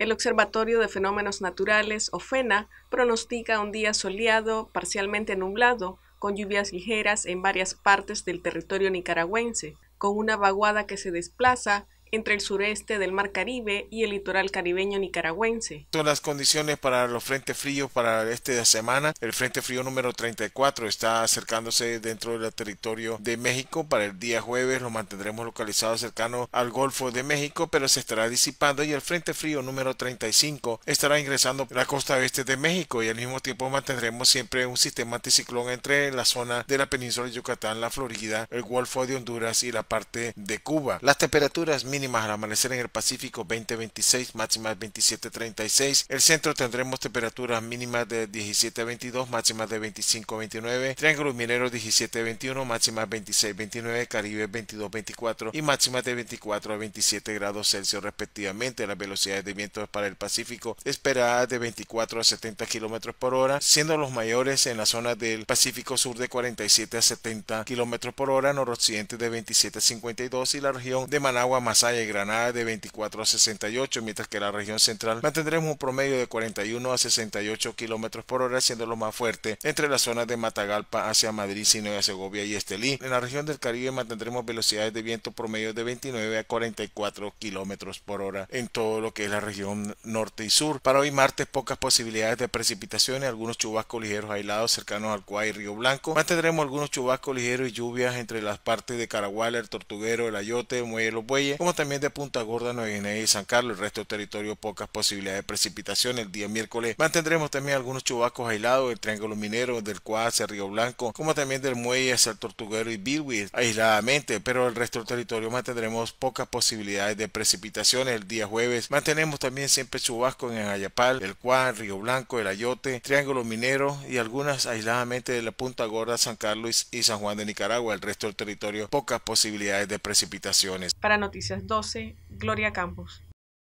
El Observatorio de Fenómenos Naturales, OFENA, pronostica un día soleado, parcialmente nublado, con lluvias ligeras en varias partes del territorio nicaragüense, con una vaguada que se desplaza entre el sureste del Mar Caribe y el litoral caribeño nicaragüense. Son las condiciones para los frentes fríos para este de semana. El frente frío número 34 está acercándose dentro del territorio de México. Para el día jueves lo mantendremos localizado cercano al Golfo de México, pero se estará disipando y el frente frío número 35 estará ingresando por la costa oeste de México y al mismo tiempo mantendremos siempre un sistema anticiclón entre la zona de la península de Yucatán, la Florida, el Golfo de Honduras y la parte de Cuba. Las temperaturas mínimas mínimas al amanecer en el Pacífico 20-26, máximas 27-36. El centro tendremos temperaturas mínimas de 17-22, máximas de 25-29. Triángulo Minero 17-21, máximas 26-29. Caribe 22-24 y máximas de 24 a 27 grados Celsius respectivamente. Las velocidades de viento para el Pacífico esperadas de 24 a 70 kilómetros por hora, siendo los mayores en la zona del Pacífico Sur de 47 a 70 kilómetros por hora, noroccidente de 27 a 52 y la región de Managua, más de y Granada de 24 a 68, mientras que la región central mantendremos un promedio de 41 a 68 kilómetros por hora, siendo lo más fuerte entre las zonas de Matagalpa hacia Madrid, Sinoya, Segovia y Estelí. En la región del Caribe mantendremos velocidades de viento promedio de 29 a 44 kilómetros por hora en todo lo que es la región norte y sur. Para hoy martes, pocas posibilidades de precipitaciones, algunos chubascos ligeros aislados cercanos al Cuay y Río Blanco. Mantendremos algunos chubascos ligeros y lluvias entre las partes de Caraguala, el Tortuguero, el Ayote, el Muelle los Bueyes, también de Punta Gorda, Nueva y San Carlos. El resto del territorio pocas posibilidades de precipitación. El día miércoles mantendremos también algunos chubascos aislados del Triángulo Minero, del hacia Río Blanco, como también del Muelle hacia el Tortuguero y Bilwi aisladamente, pero el resto del territorio mantendremos pocas posibilidades de precipitación El día jueves mantenemos también siempre chubascos en Ayapal, el Cuá, Río Blanco, el Ayote, Triángulo Minero y algunas aisladamente de la Punta Gorda, San Carlos y San Juan de Nicaragua. El resto del territorio pocas posibilidades de precipitaciones. Para noticias 12, Gloria Campos.